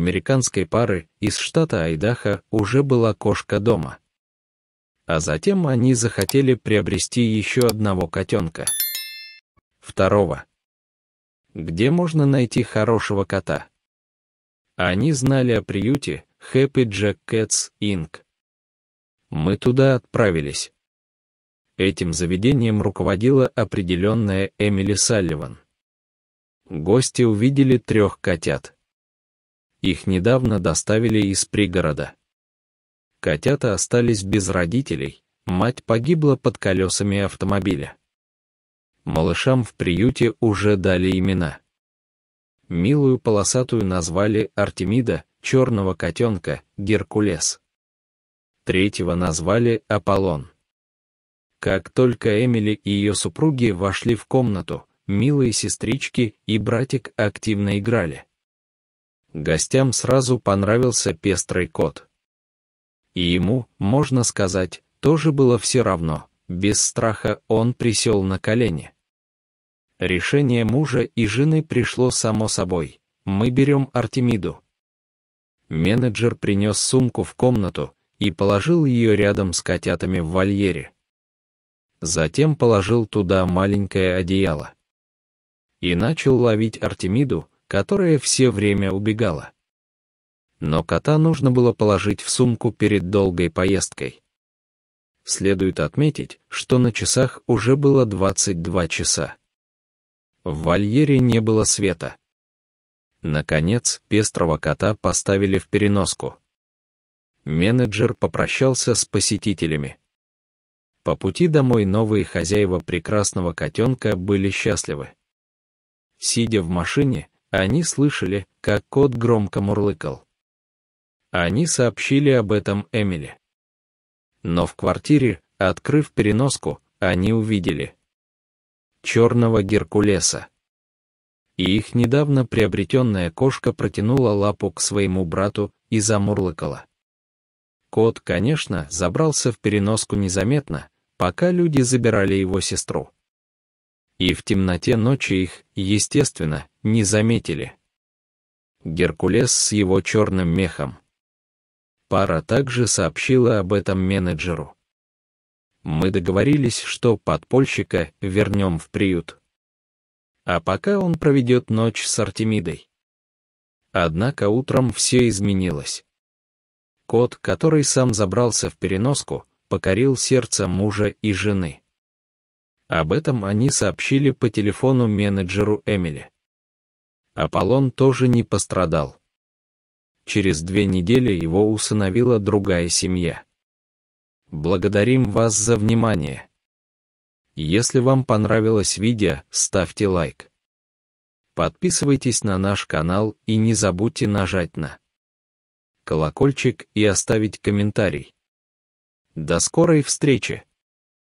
американской пары из штата Айдаха уже была кошка дома. А затем они захотели приобрести еще одного котенка. Второго. Где можно найти хорошего кота? Они знали о приюте Happy Jack Cats Inc. Мы туда отправились. Этим заведением руководила определенная Эмили Салливан. Гости увидели трех котят. Их недавно доставили из пригорода. Котята остались без родителей, мать погибла под колесами автомобиля. Малышам в приюте уже дали имена. Милую полосатую назвали Артемида, черного котенка — Геркулес. Третьего назвали Аполлон. Как только Эмили и ее супруги вошли в комнату, милые сестрички и братик активно играли. Гостям сразу понравился пестрый кот. И ему, можно сказать, тоже было все равно, без страха он присел на колени. Решение мужа и жены пришло само собой, мы берем Артемиду. Менеджер принес сумку в комнату и положил ее рядом с котятами в вольере. Затем положил туда маленькое одеяло. И начал ловить Артемиду, которая все время убегала. Но кота нужно было положить в сумку перед долгой поездкой. Следует отметить, что на часах уже было 22 часа. В вольере не было света. Наконец, пестрого кота поставили в переноску. Менеджер попрощался с посетителями. По пути домой новые хозяева прекрасного котенка были счастливы. Сидя в машине, они слышали, как кот громко мурлыкал. Они сообщили об этом Эмили. Но в квартире, открыв переноску, они увидели черного Геркулеса. И их недавно приобретенная кошка протянула лапу к своему брату и замурлыкала. Кот, конечно, забрался в переноску незаметно, пока люди забирали его сестру и в темноте ночи их, естественно, не заметили. Геркулес с его черным мехом. Пара также сообщила об этом менеджеру. Мы договорились, что подпольщика вернем в приют. А пока он проведет ночь с Артемидой. Однако утром все изменилось. Кот, который сам забрался в переноску, покорил сердце мужа и жены. Об этом они сообщили по телефону менеджеру Эмили. Аполлон тоже не пострадал. Через две недели его усыновила другая семья. Благодарим вас за внимание. Если вам понравилось видео, ставьте лайк. Подписывайтесь на наш канал и не забудьте нажать на колокольчик и оставить комментарий. До скорой встречи!